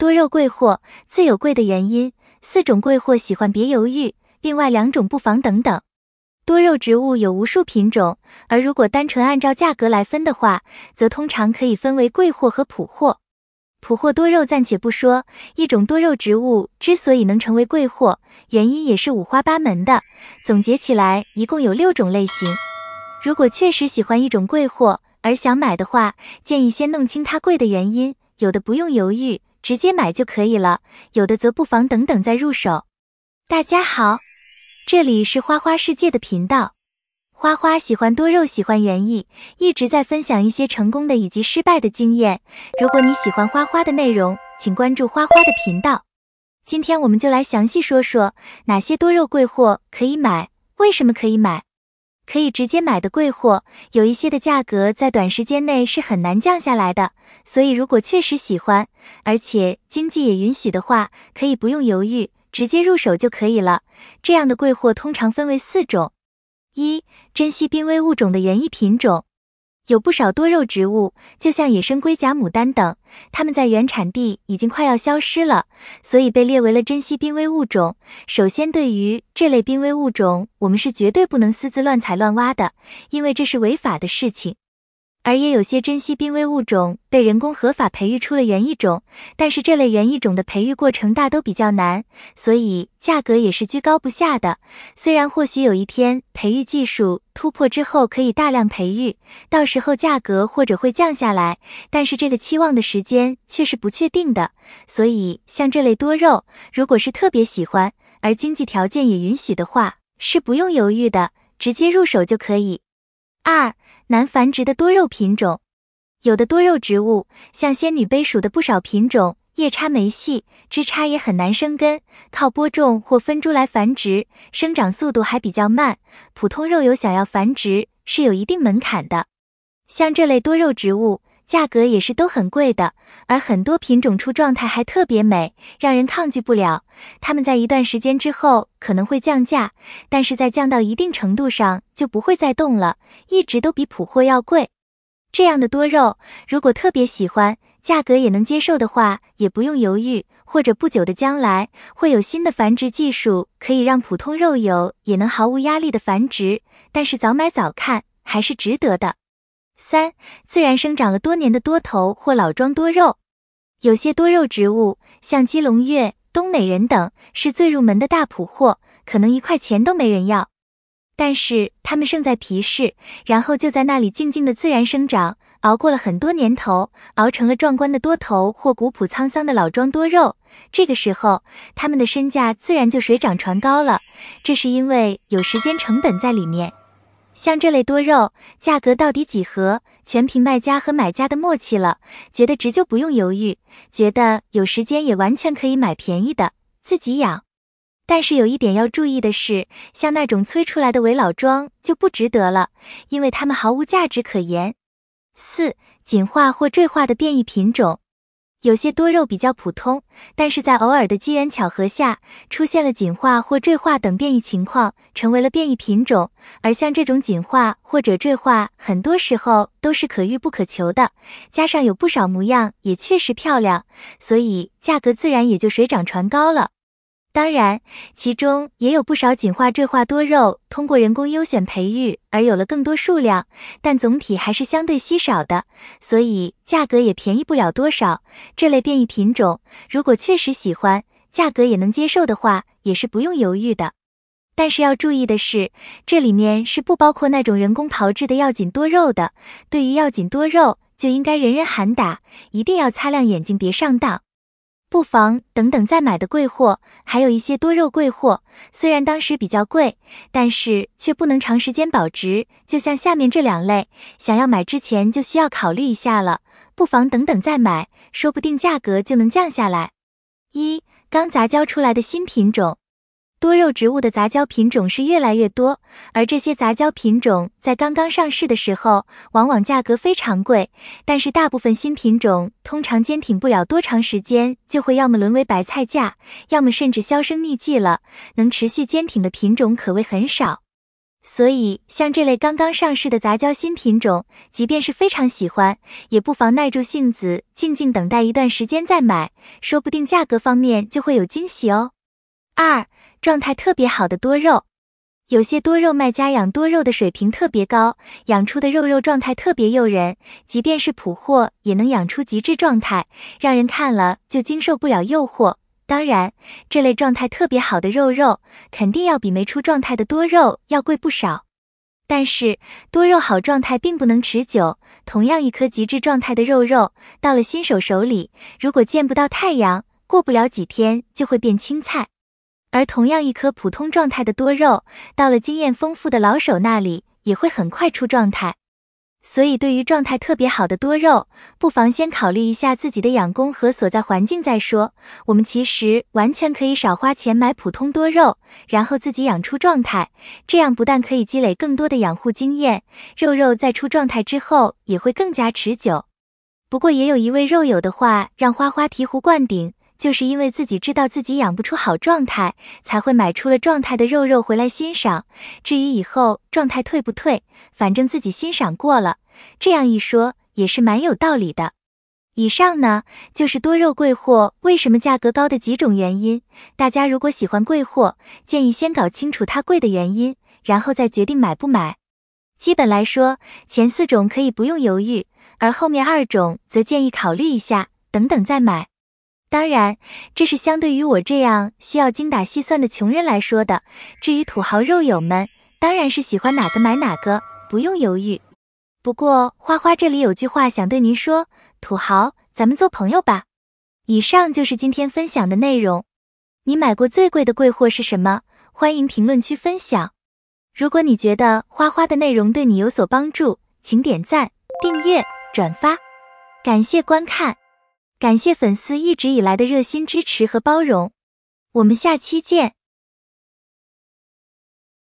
多肉贵货自有贵的原因，四种贵货喜欢别犹豫，另外两种不妨等等。多肉植物有无数品种，而如果单纯按照价格来分的话，则通常可以分为贵货和普货。普货多肉暂且不说，一种多肉植物之所以能成为贵货，原因也是五花八门的，总结起来一共有六种类型。如果确实喜欢一种贵货而想买的话，建议先弄清它贵的原因，有的不用犹豫。直接买就可以了，有的则不妨等等再入手。大家好，这里是花花世界的频道。花花喜欢多肉，喜欢园艺，一直在分享一些成功的以及失败的经验。如果你喜欢花花的内容，请关注花花的频道。今天我们就来详细说说哪些多肉贵货可以买，为什么可以买。可以直接买的贵货，有一些的价格在短时间内是很难降下来的，所以如果确实喜欢，而且经济也允许的话，可以不用犹豫，直接入手就可以了。这样的贵货通常分为四种：一、珍稀濒危物种的园艺品种。有不少多肉植物，就像野生龟甲牡丹等，它们在原产地已经快要消失了，所以被列为了珍稀濒危物种。首先，对于这类濒危物种，我们是绝对不能私自乱采乱挖的，因为这是违法的事情。而也有些珍稀濒危物种被人工合法培育出了园艺种，但是这类园艺种的培育过程大都比较难，所以价格也是居高不下的。虽然或许有一天培育技术突破之后可以大量培育，到时候价格或者会降下来，但是这个期望的时间却是不确定的。所以像这类多肉，如果是特别喜欢而经济条件也允许的话，是不用犹豫的，直接入手就可以。二。难繁殖的多肉品种，有的多肉植物像仙女杯属的不少品种，叶插没戏，枝插也很难生根，靠播种或分株来繁殖，生长速度还比较慢。普通肉友想要繁殖是有一定门槛的，像这类多肉植物。价格也是都很贵的，而很多品种出状态还特别美，让人抗拒不了。它们在一段时间之后可能会降价，但是在降到一定程度上就不会再动了，一直都比普货要贵。这样的多肉，如果特别喜欢，价格也能接受的话，也不用犹豫。或者不久的将来会有新的繁殖技术，可以让普通肉友也能毫无压力的繁殖。但是早买早看还是值得的。三，自然生长了多年的多头或老桩多肉，有些多肉植物像姬龙月、冬美人等是最入门的大普货，可能一块钱都没人要。但是它们胜在皮实，然后就在那里静静的自然生长，熬过了很多年头，熬成了壮观的多头或古朴沧桑的老桩多肉。这个时候，它们的身价自然就水涨船高了。这是因为有时间成本在里面。像这类多肉，价格到底几何，全凭卖家和买家的默契了。觉得值就不用犹豫，觉得有时间也完全可以买便宜的自己养。但是有一点要注意的是，像那种催出来的伪老桩就不值得了，因为它们毫无价值可言。四、锦化或缀化的变异品种。有些多肉比较普通，但是在偶尔的机缘巧合下，出现了锦化或缀化等变异情况，成为了变异品种。而像这种锦化或者缀化，很多时候都是可遇不可求的，加上有不少模样也确实漂亮，所以价格自然也就水涨船高了。当然，其中也有不少锦化、缀化多肉通过人工优选培育而有了更多数量，但总体还是相对稀少的，所以价格也便宜不了多少。这类变异品种，如果确实喜欢、价格也能接受的话，也是不用犹豫的。但是要注意的是，这里面是不包括那种人工炮制的要紧多肉的。对于要紧多肉，就应该人人喊打，一定要擦亮眼睛，别上当。不妨等等再买的贵货，还有一些多肉贵货，虽然当时比较贵，但是却不能长时间保值。就像下面这两类，想要买之前就需要考虑一下了。不妨等等再买，说不定价格就能降下来。一刚杂交出来的新品种。多肉植物的杂交品种是越来越多，而这些杂交品种在刚刚上市的时候，往往价格非常贵。但是大部分新品种通常坚挺不了多长时间，就会要么沦为白菜价，要么甚至销声匿迹了。能持续坚挺的品种可谓很少，所以像这类刚刚上市的杂交新品种，即便是非常喜欢，也不妨耐住性子，静静等待一段时间再买，说不定价格方面就会有惊喜哦。二。状态特别好的多肉，有些多肉卖家养多肉的水平特别高，养出的肉肉状态特别诱人，即便是普货也能养出极致状态，让人看了就经受不了诱惑。当然，这类状态特别好的肉肉肯定要比没出状态的多肉要贵不少。但是多肉好状态并不能持久，同样一颗极致状态的肉肉，到了新手手里，如果见不到太阳，过不了几天就会变青菜。而同样一颗普通状态的多肉，到了经验丰富的老手那里，也会很快出状态。所以，对于状态特别好的多肉，不妨先考虑一下自己的养功和所在环境再说。我们其实完全可以少花钱买普通多肉，然后自己养出状态，这样不但可以积累更多的养护经验，肉肉在出状态之后也会更加持久。不过，也有一位肉友的话让花花醍醐灌顶。就是因为自己知道自己养不出好状态，才会买出了状态的肉肉回来欣赏。至于以后状态退不退，反正自己欣赏过了，这样一说也是蛮有道理的。以上呢，就是多肉贵货为什么价格高的几种原因。大家如果喜欢贵货，建议先搞清楚它贵的原因，然后再决定买不买。基本来说，前四种可以不用犹豫，而后面二种则建议考虑一下，等等再买。当然，这是相对于我这样需要精打细算的穷人来说的。至于土豪肉友们，当然是喜欢哪个买哪个，不用犹豫。不过花花这里有句话想对您说：土豪，咱们做朋友吧。以上就是今天分享的内容。你买过最贵的贵货是什么？欢迎评论区分享。如果你觉得花花的内容对你有所帮助，请点赞、订阅、转发。感谢观看。感谢粉丝一直以来的热心支持和包容，我们下期见。